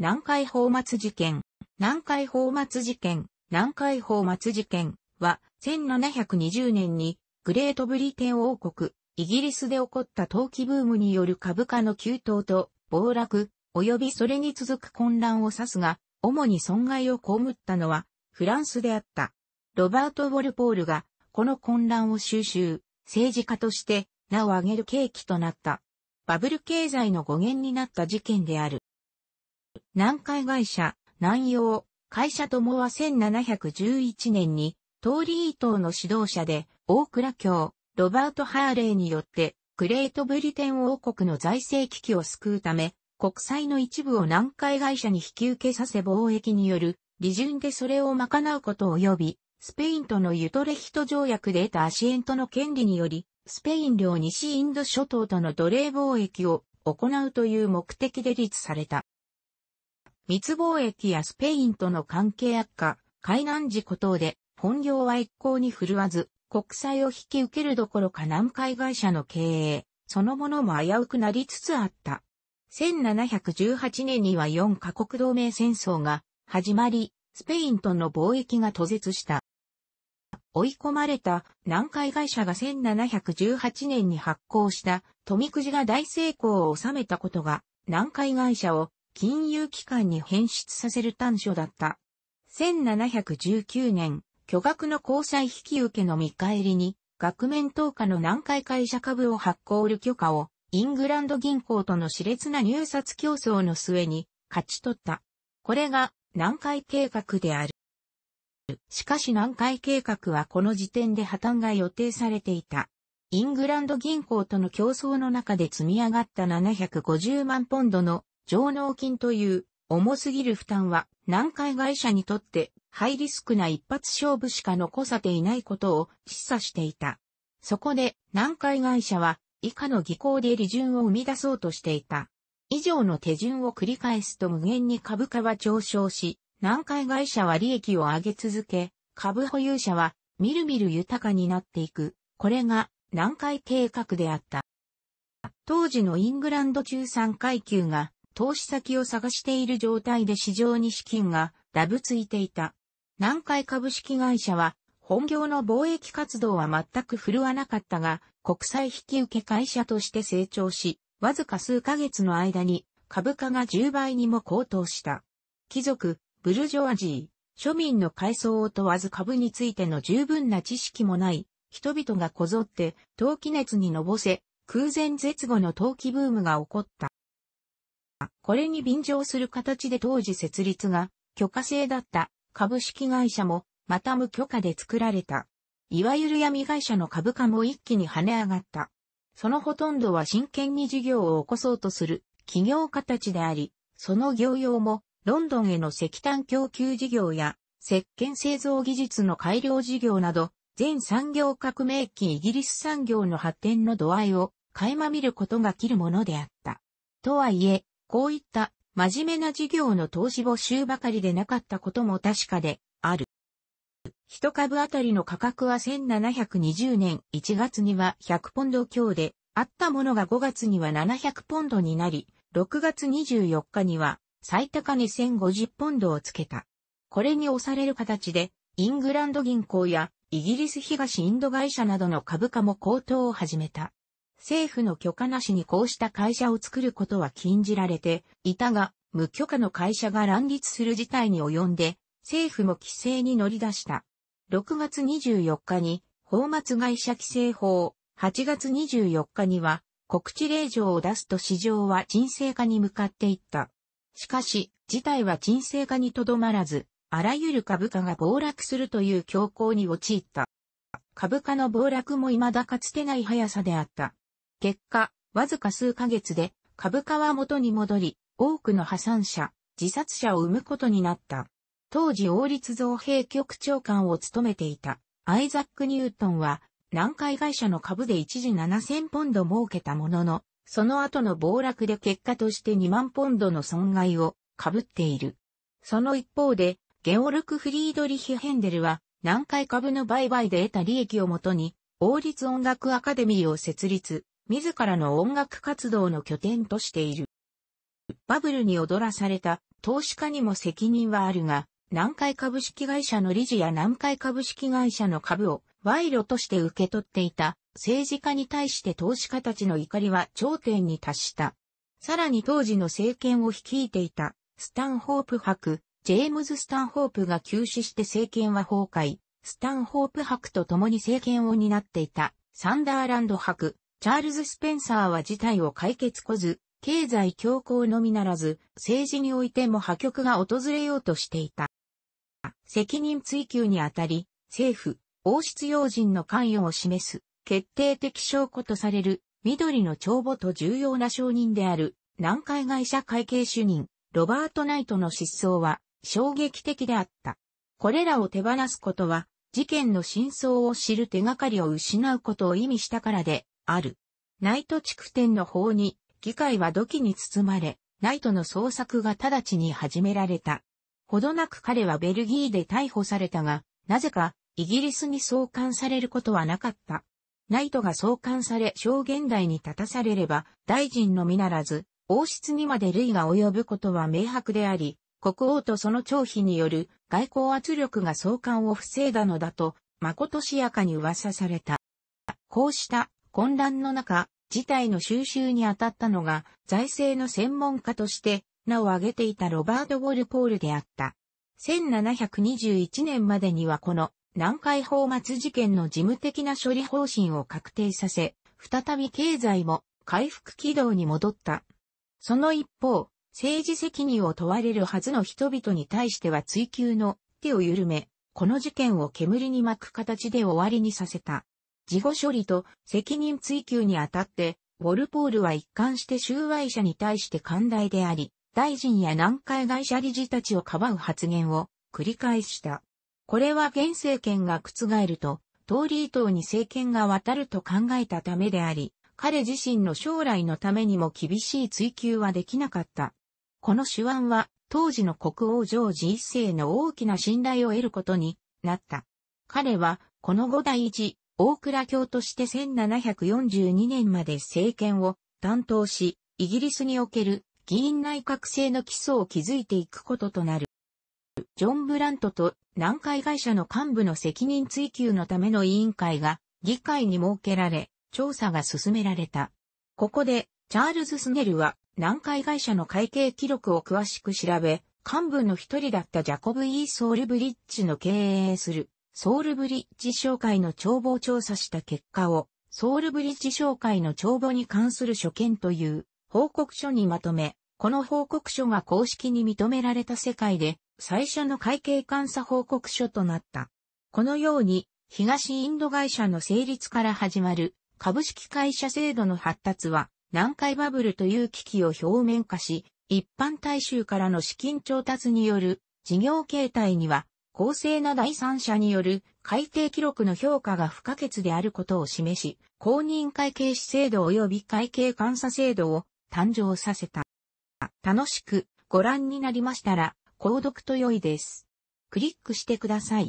南海泡沫事件。南海泡沫事件、南海泡沫事件は、1720年に、グレートブリテン王国、イギリスで起こった投機ブームによる株価の急騰と暴落、及びそれに続く混乱を指すが、主に損害を被ったのは、フランスであった。ロバート・ウォルポールが、この混乱を収集、政治家として、名を挙げる契機となった。バブル経済の語源になった事件である。南海会社、南洋、会社ともは1711年に、トーリー島の指導者で、大倉教、ロバート・ハーレーによって、クレートブリテン王国の財政危機を救うため、国債の一部を南海会社に引き受けさせ貿易による、利潤でそれを賄うこと及び、スペインとのユトレヒト条約で得たアシエントの権利により、スペイン領西インド諸島との奴隷貿易を行うという目的で立された。密貿易やスペインとの関係悪化、海難事故等で、本業は一向に振るわず、国債を引き受けるどころか南海会社の経営、そのものも危うくなりつつあった。1718年には4カ国同盟戦争が始まり、スペインとの貿易が途絶した。追い込まれた南海会社が1718年に発行した富くじが大成功を収めたことが南海会社を金融機関に変質させる短所だった。1719年、巨額の交際引き受けの見返りに、額面投下の南海会社株を発行る許可を、イングランド銀行との熾烈な入札競争の末に、勝ち取った。これが、南海計画である。しかし南海計画はこの時点で破綻が予定されていた。イングランド銀行との競争の中で積み上がった750万ポンドの上納金という重すぎる負担は南海会社にとってハイリスクな一発勝負しか残さていないことを示唆していた。そこで南海会社は以下の技巧で利潤を生み出そうとしていた。以上の手順を繰り返すと無限に株価は上昇し、南海会社は利益を上げ続け、株保有者はみるみる豊かになっていく。これが南海計画であった。当時のイングランド中産階級が投資先を探している状態で市場に資金がダブついていた。南海株式会社は、本業の貿易活動は全く振るわなかったが、国際引受会社として成長し、わずか数ヶ月の間に株価が10倍にも高騰した。貴族、ブルジョアジー、庶民の階層を問わず株についての十分な知識もない、人々がこぞって、投機熱にのぼせ、空前絶後の投機ブームが起こった。これに便乗する形で当時設立が許可制だった株式会社もまた無許可で作られた。いわゆる闇会社の株価も一気に跳ね上がった。そのほとんどは真剣に事業を起こそうとする企業家たちであり、その業用もロンドンへの石炭供給事業や石鹸製造技術の改良事業など、全産業革命期イギリス産業の発展の度合いを垣間見ることが切るものであった。とはいえ、こういった真面目な事業の投資募集ばかりでなかったことも確かである。一株あたりの価格は1720年1月には100ポンド強で、あったものが5月には700ポンドになり、6月24日には最高値1050ポンドをつけた。これに押される形で、イングランド銀行やイギリス東インド会社などの株価も高騰を始めた。政府の許可なしにこうした会社を作ることは禁じられていたが、無許可の会社が乱立する事態に及んで、政府も規制に乗り出した。6月24日に、法末会社規制法、8月24日には、告知令状を出すと市場は沈静化に向かっていった。しかし、事態は沈静化にとどまらず、あらゆる株価が暴落するという強行に陥った。株価の暴落も未だかつてない速さであった。結果、わずか数ヶ月で株価は元に戻り、多くの破産者、自殺者を生むことになった。当時王立造幣局長官を務めていたアイザック・ニュートンは南海会社の株で一時7000ポンド儲けたものの、その後の暴落で結果として2万ポンドの損害を被っている。その一方で、ゲオルク・フリードリヒ・ヘンデルは南海株の売買で得た利益をもとに、王立音楽アカデミーを設立、自らの音楽活動の拠点としている。バブルに踊らされた投資家にも責任はあるが、南海株式会社の理事や南海株式会社の株を賄賂として受け取っていた政治家に対して投資家たちの怒りは頂点に達した。さらに当時の政権を率いていたスタンホープ博、ジェームズ・スタンホープが急死して政権は崩壊、スタンホープ博と共に政権を担っていたサンダーランド博、チャールズ・スペンサーは事態を解決こず、経済強行のみならず、政治においても破局が訪れようとしていた。責任追及にあたり、政府、王室要人の関与を示す、決定的証拠とされる、緑の帳簿と重要な証人である、南海会社会計主任、ロバート・ナイトの失踪は、衝撃的であった。これらを手放すことは、事件の真相を知る手がかりを失うことを意味したからで、ある。ナイト地区店の方に、議会は土器に包まれ、ナイトの捜索が直ちに始められた。ほどなく彼はベルギーで逮捕されたが、なぜかイギリスに送還されることはなかった。ナイトが送還され証言台に立たされれば、大臣のみならず、王室にまで類が及ぶことは明白であり、国王とその長妃による外交圧力が送還を防いだのだと、まことしやかに噂された。こうした混乱の中、事態の収集に当たったのが、財政の専門家として名を挙げていたロバート・ウォルポールであった。1721年までにはこの南海放末事件の事務的な処理方針を確定させ、再び経済も回復軌道に戻った。その一方、政治責任を問われるはずの人々に対しては追及の手を緩め、この事件を煙に巻く形で終わりにさせた。事後処理と責任追及にあたって、ウォルポールは一貫して収賄者に対して寛大であり、大臣や南海会社理事たちをかばう発言を繰り返した。これは現政権が覆ると、通り等に政権が渡ると考えたためであり、彼自身の将来のためにも厳しい追及はできなかった。この手腕は、当時の国王ジョージ一世の大きな信頼を得ることになった。彼は、この五第一大倉教として1742年まで政権を担当し、イギリスにおける議員内閣制の基礎を築いていくこととなる。ジョン・ブラントと南海会社の幹部の責任追及のための委員会が議会に設けられ、調査が進められた。ここで、チャールズ・スネルは南海会社の会計記録を詳しく調べ、幹部の一人だったジャコブ・イー・ソールブリッジの経営するソウルブリッジ商会の帳簿を調査した結果を、ソウルブリッジ商会の帳簿に関する所見という報告書にまとめ、この報告書が公式に認められた世界で最初の会計監査報告書となった。このように、東インド会社の成立から始まる株式会社制度の発達は、南海バブルという危機を表面化し、一般大衆からの資金調達による事業形態には公正な第三者による改定記録の評価が不可欠であることを示し、公認会計士制度及び会計監査制度を誕生させた。楽しくご覧になりましたら、購読と良いです。クリックしてください。